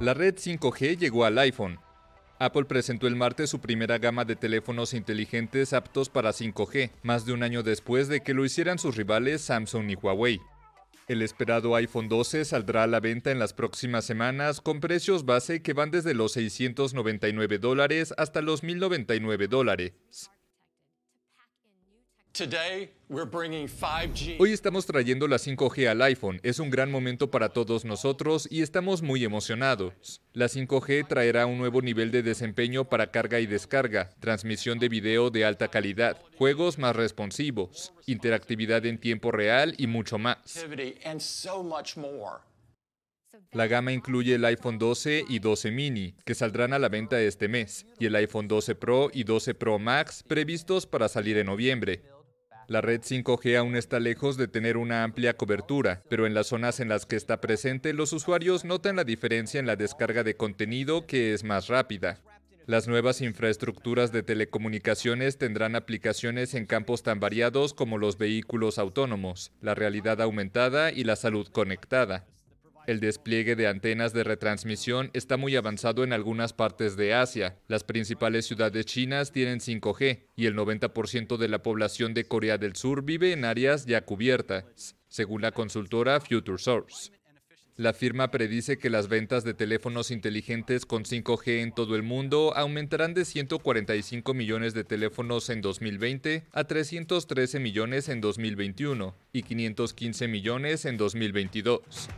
La red 5G llegó al iPhone. Apple presentó el martes su primera gama de teléfonos inteligentes aptos para 5G, más de un año después de que lo hicieran sus rivales Samsung y Huawei. El esperado iPhone 12 saldrá a la venta en las próximas semanas con precios base que van desde los 699 dólares hasta los 1099 dólares. Hoy estamos trayendo la 5G al iPhone. Es un gran momento para todos nosotros y estamos muy emocionados. La 5G traerá un nuevo nivel de desempeño para carga y descarga, transmisión de video de alta calidad, juegos más responsivos, interactividad en tiempo real y mucho más. La gama incluye el iPhone 12 y 12 mini, que saldrán a la venta este mes, y el iPhone 12 Pro y 12 Pro Max previstos para salir en noviembre. La red 5G aún está lejos de tener una amplia cobertura, pero en las zonas en las que está presente, los usuarios notan la diferencia en la descarga de contenido que es más rápida. Las nuevas infraestructuras de telecomunicaciones tendrán aplicaciones en campos tan variados como los vehículos autónomos, la realidad aumentada y la salud conectada. El despliegue de antenas de retransmisión está muy avanzado en algunas partes de Asia. Las principales ciudades chinas tienen 5G y el 90% de la población de Corea del Sur vive en áreas ya cubiertas, según la consultora Future Source. La firma predice que las ventas de teléfonos inteligentes con 5G en todo el mundo aumentarán de 145 millones de teléfonos en 2020 a 313 millones en 2021 y 515 millones en 2022.